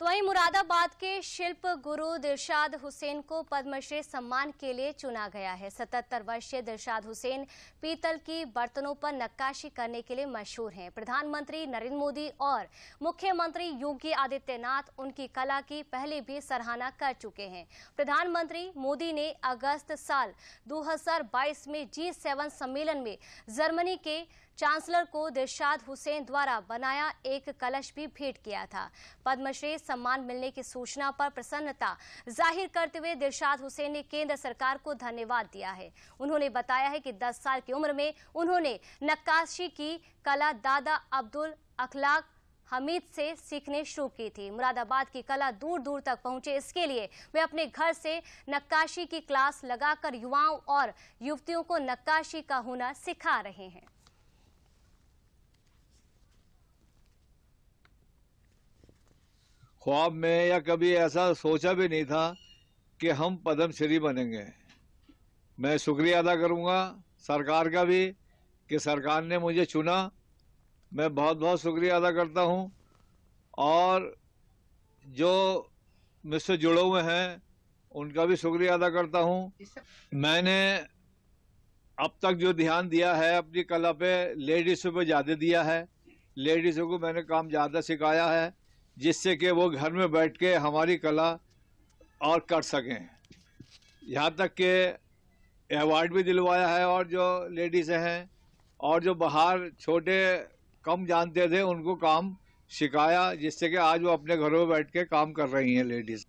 तो वहीं मुरादाबाद के शिल्प गुरु दिलशाद हुसैन को पद्मश्री सम्मान के लिए चुना गया है सतहत्तर वर्षीय दिलशाद हुसैन पीतल की बर्तनों पर नक्काशी करने के लिए मशहूर हैं प्रधानमंत्री नरेंद्र मोदी और मुख्यमंत्री योगी आदित्यनाथ उनकी कला की पहले भी सराहना कर चुके हैं प्रधानमंत्री मोदी ने अगस्त साल 2022 में जी सेवन सम्मेलन में जर्मनी के चांसलर को दिलशाद हुसैन द्वारा बनाया एक कलश भी भेंट किया था पद्मश्री सम्मान मिलने की सूचना पर प्रसन्नता जाहिर करते हुए दिलशाद हुसैन ने केंद्र सरकार को धन्यवाद दिया है उन्होंने बताया है कि 10 साल की उम्र में उन्होंने नक्काशी की कला दादा अब्दुल अखलाक हमीद से सीखने शुरू की थी मुरादाबाद की कला दूर दूर तक पहुंचे इसके लिए वे अपने घर से नक्काशी की क्लास लगाकर युवाओं और युवतियों को नक्काशी का हुनर सिखा रहे हैं ख्वाब में या कभी ऐसा सोचा भी नहीं था कि हम पद्मश्री बनेंगे मैं शुक्रिया अदा करूंगा सरकार का भी कि सरकार ने मुझे चुना मैं बहुत बहुत शुक्रिया अदा करता हूं और जो मुझसे जुड़े हुए हैं उनका भी शुक्रिया अदा करता हूं मैंने अब तक जो ध्यान दिया है अपनी कला पे लेडीज़ों पे ज़्यादा दिया है लेडीज़ों को मैंने काम ज़्यादा सिखाया है जिससे कि वो घर में बैठ के हमारी कला और कर सकें यहाँ तक के अवार्ड भी दिलवाया है और जो लेडीज़ हैं और जो बाहर छोटे कम जानते थे उनको काम सिखाया जिससे कि आज वो अपने घरों में बैठ के काम कर रही हैं लेडीज़